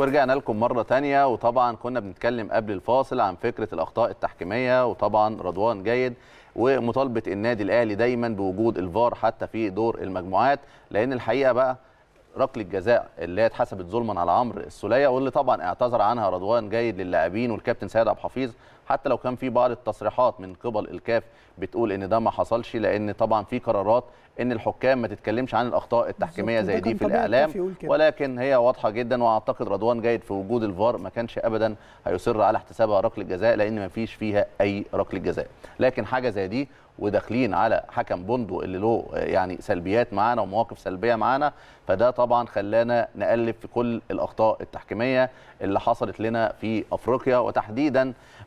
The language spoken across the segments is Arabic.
ورجعنا لكم مرة تانية وطبعا كنا بنتكلم قبل الفاصل عن فكرة الأخطاء التحكيمية وطبعا رضوان جيد ومطالبة النادي الأهلي دايما بوجود الفار حتى في دور المجموعات لأن الحقيقة بقى ركله الجزاء اللي هي اتحسبت ظلما على عمرو السوليه واللي طبعا اعتذر عنها رضوان جيد للاعبين والكابتن سيد عبد الحفيظ حتى لو كان في بعض التصريحات من قبل الكاف بتقول ان ده ما حصلش لان طبعا في قرارات ان الحكام ما تتكلمش عن الاخطاء التحكيميه زي دي في الاعلام ولكن هي واضحه جدا واعتقد رضوان جيد في وجود الفار ما كانش ابدا هيصر على احتسابها ركله جزاء لان ما فيش فيها اي ركله جزاء لكن حاجه زي دي وداخلين على حكم بوندو اللي له يعني سلبيات معانا ومواقف سلبيه معانا فده طبعا خلانا نقلب في كل الاخطاء التحكيميه اللي حصلت لنا في افريقيا وتحديدا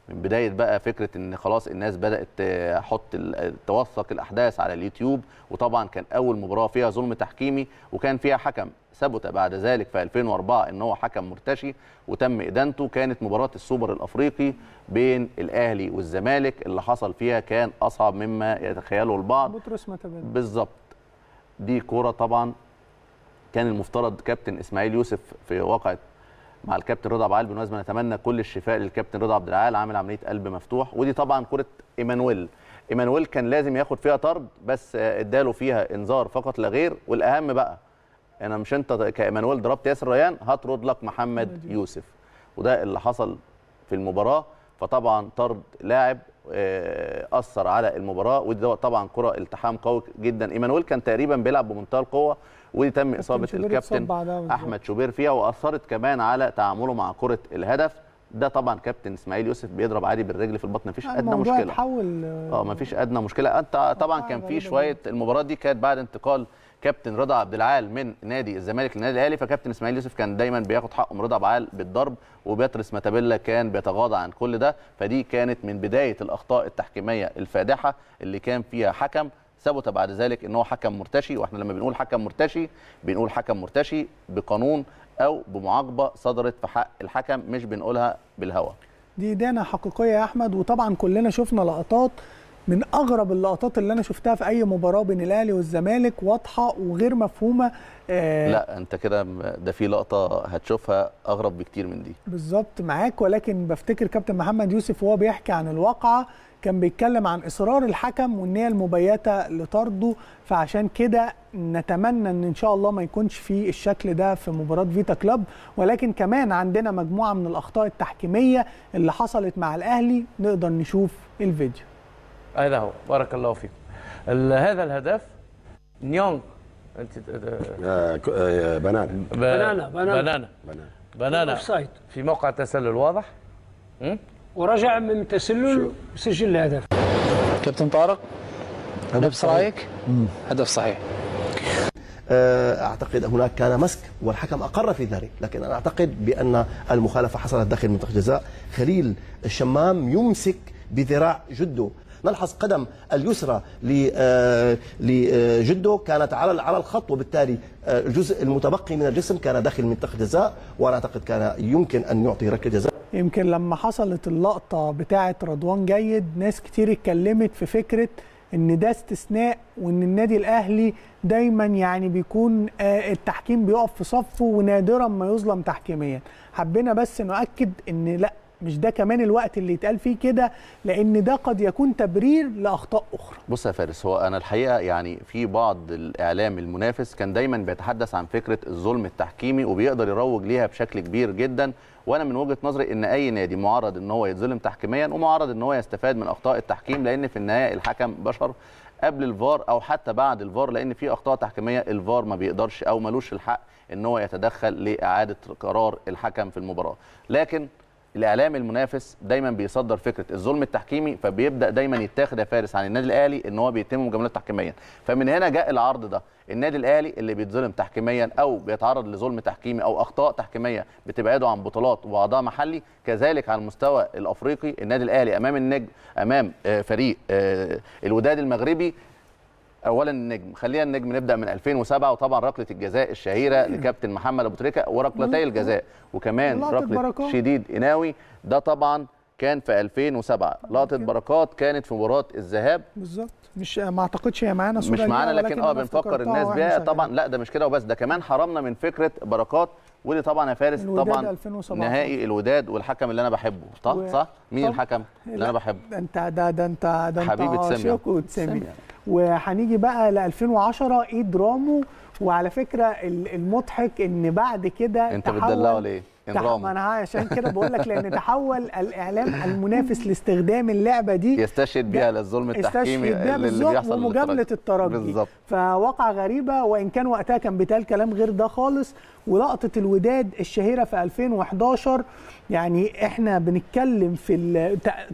من بدايه بقى فكره ان خلاص الناس بدات تحط آه، تحط توثق الاحداث على اليوتيوب وطبعا كان اول مباراه فيها ظلم تحكيمي وكان فيها حكم ثبت بعد ذلك في 2004 ان هو حكم مرتشي وتم ادانته كانت مباراه السوبر الافريقي بين الاهلي والزمالك اللي حصل فيها كان اصعب مما يتخيله البعض بالظبط دي كوره طبعا كان المفترض كابتن اسماعيل يوسف في واقعه مع الكابتن رضا عبد العال بالمناسبه نتمنى كل الشفاء للكابتن رضا عبد العال عامل عمليه قلب مفتوح ودي طبعا كره ايمانويل ايمانويل كان لازم ياخد فيها طرد بس اداله فيها انذار فقط لا غير والاهم بقى انا مش انت كايمانويل ضربت ياسر ريان هطرد لك محمد يوسف وده اللي حصل في المباراه فطبعا طرد لاعب آه، اثر على المباراه ودي طبعا كره التحام قوي جدا ايمانويل كان تقريبا بيلعب بمنتهى القوه وتم اصابه الكابتن احمد شوبير فيها واثرت كمان على تعامله مع كره الهدف ده طبعا كابتن اسماعيل يوسف بيضرب عادي بالرجل في البطن مفيش ادنى مشكله آه،, اه مفيش ادنى مشكله انت طبعا كان في شويه المباراه دي كانت بعد انتقال كابتن رضا عبد العال من نادي الزمالك للنادي الاهلي فكابتن اسماعيل يوسف كان دايما بياخد حقه من رضا عبد العال بالضرب وبيترس ماتابيلا كان بيتغاضى عن كل ده فدي كانت من بدايه الاخطاء التحكيميه الفادحه اللي كان فيها حكم ثبت بعد ذلك ان هو حكم مرتشي واحنا لما بنقول حكم مرتشي بنقول حكم مرتشي بقانون او بمعاقبه صدرت في حق الحكم مش بنقولها بالهوى دي دانا حقيقيه يا احمد وطبعا كلنا شفنا لقطات من اغرب اللقطات اللي انا شفتها في اي مباراه بين الاهلي والزمالك واضحه وغير مفهومه آه لا انت كده ده في لقطه هتشوفها اغرب بكتير من دي بالظبط معاك ولكن بفتكر كابتن محمد يوسف وهو بيحكي عن الواقعه كان بيتكلم عن اصرار الحكم وان هي المبيته لطرده فعشان كده نتمنى ان ان شاء الله ما يكونش في الشكل ده في مباراه فيتا كلوب ولكن كمان عندنا مجموعه من الاخطاء التحكيميه اللي حصلت مع الاهلي نقدر نشوف الفيديو هذا هو بارك الله فيكم هذا الهدف نيونغ انت آه، آه، بنانا بنانا بنانا بنانا بنانا في موقع تسلل واضح ورجع من تسلل سجل الهدف كابتن طارق نفس رايك؟ هدف صحيح أه، اعتقد هناك كان مسك والحكم اقر في ذلك لكن انا اعتقد بان المخالفه حصلت داخل منطقه الجزاء خليل الشمام يمسك بذراع جده نلحظ قدم اليسرى لجده أه، أه، كانت على على الخط وبالتالي الجزء المتبقي من الجسم كان داخل منطقه الجزاء وانا اعتقد كان يمكن ان يعطي ركله جزاء يمكن لما حصلت اللقطه بتاعه رضوان جيد ناس كتير اتكلمت في فكره ان ده استثناء وان النادي الاهلي دايما يعني بيكون آه، التحكيم بيقف في صفه ونادرا ما يظلم تحكيميا حبينا بس نؤكد ان لا مش ده كمان الوقت اللي يتقال فيه كده لان ده قد يكون تبرير لاخطاء اخرى بص يا فارس هو انا الحقيقه يعني في بعض الاعلام المنافس كان دايما بيتحدث عن فكره الظلم التحكيمي وبيقدر يروج ليها بشكل كبير جدا وانا من وجهه نظري ان اي نادي معرض ان هو يتظلم تحكيميا ومعرض ان هو يستفاد من اخطاء التحكيم لان في النهايه الحكم بشر قبل الفار او حتى بعد الفار لان في اخطاء تحكيميه الفار ما بيقدرش او ملوش الحق ان هو يتدخل لاعاده قرار الحكم في المباراه لكن الاعلام المنافس دايما بيصدر فكره الظلم التحكيمي فبيبدا دايما يتاخد يا فارس عن النادي الاهلي ان هو بيتم مجاملات تحكيميا فمن هنا جاء العرض ده النادي الاهلي اللي بيتظلم تحكيميا او بيتعرض لظلم تحكيمي او اخطاء تحكيميه بتبعده عن بطولات واعضاء محلي كذلك على المستوى الافريقي النادي الاهلي امام النجم امام آه، فريق آه، الوداد المغربي اولا النجم خلينا النجم نبدا من 2007 وطبعا ركله الجزاء الشهيره لكابتن محمد ابو تريكه وركلتي الجزاء وكمان ركله شديد اناوي ده طبعا كان في 2007 لقطه بركات كانت في مباراه الذهاب بالظبط مش ما اعتقدش هي معانا مش معانا لكن اه بنفكر الناس بيها طبعا لا ده مش كده وبس ده كمان حرمنا من فكره بركات ودي طبعا يا فارس طبعا 2007. نهائي الوداد والحكم اللي انا بحبه و... صح مين طب الحكم اللي انا بحبه ده انت ده ده انت ده انت حبيبي تسمي وهنيجي بقى ل 2010 ايه درامه وعلى فكره المضحك ان بعد كده انت بتدلعه ليه؟ انغرام ما انا عشان كده بقول لك لان تحول الاعلام المنافس لاستخدام اللعبه دي يستشهد بيها للظلم التحكيمي اللي بيحصل ومجامله الترجي بالظبط فواقعه غريبه وان كان وقتها كان بيتقال كلام غير ده خالص ولقطه الوداد الشهيره في 2011 يعني احنا بنتكلم في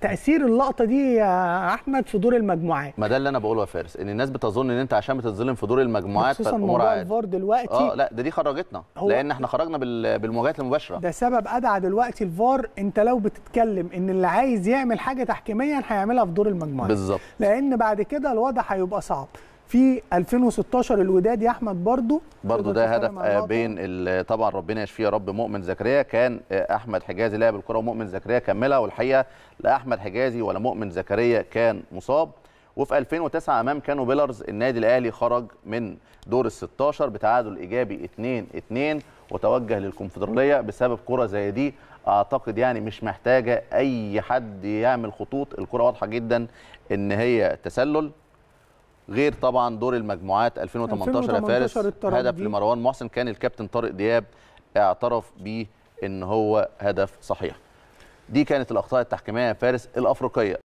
تاثير اللقطه دي يا احمد في دور المجموعات ما ده اللي انا بقوله يا فارس ان الناس بتظن ان انت عشان بتتظلم في دور المجموعات خصوصا موضوع الفار دلوقتي اه لا ده دي خرجتنا لان احنا خرجنا بالمواجهات المباشره ده سبب ادعى دلوقتي الفار انت لو بتتكلم ان اللي عايز يعمل حاجه تحكيميا هيعملها في دور المجموعه بالظبط لان بعد كده الوضع هيبقى صعب في 2016 الوداد يا احمد برضو برضو ده هدف آه، بين طبعا ربنا يشفيه يا رب مؤمن زكريا كان آه، احمد حجازي لعب الكره ومؤمن زكريا كملها والحقيقه لا احمد حجازي ولا مؤمن زكريا كان مصاب وفي 2009 امام كانوا بيلرز النادي الاهلي خرج من دور ال 16 بتعادل ايجابي 2 2 وتوجه للكونفدراليه بسبب كره زي دي اعتقد يعني مش محتاجه اي حد يعمل خطوط الكره واضحه جدا ان هي تسلل غير طبعا دور المجموعات 2018 يا فارس هدف لمروان محسن كان الكابتن طارق دياب اعترف بيه ان هو هدف صحيح دي كانت الاخطاء التحكيميه يا فارس الافريقيه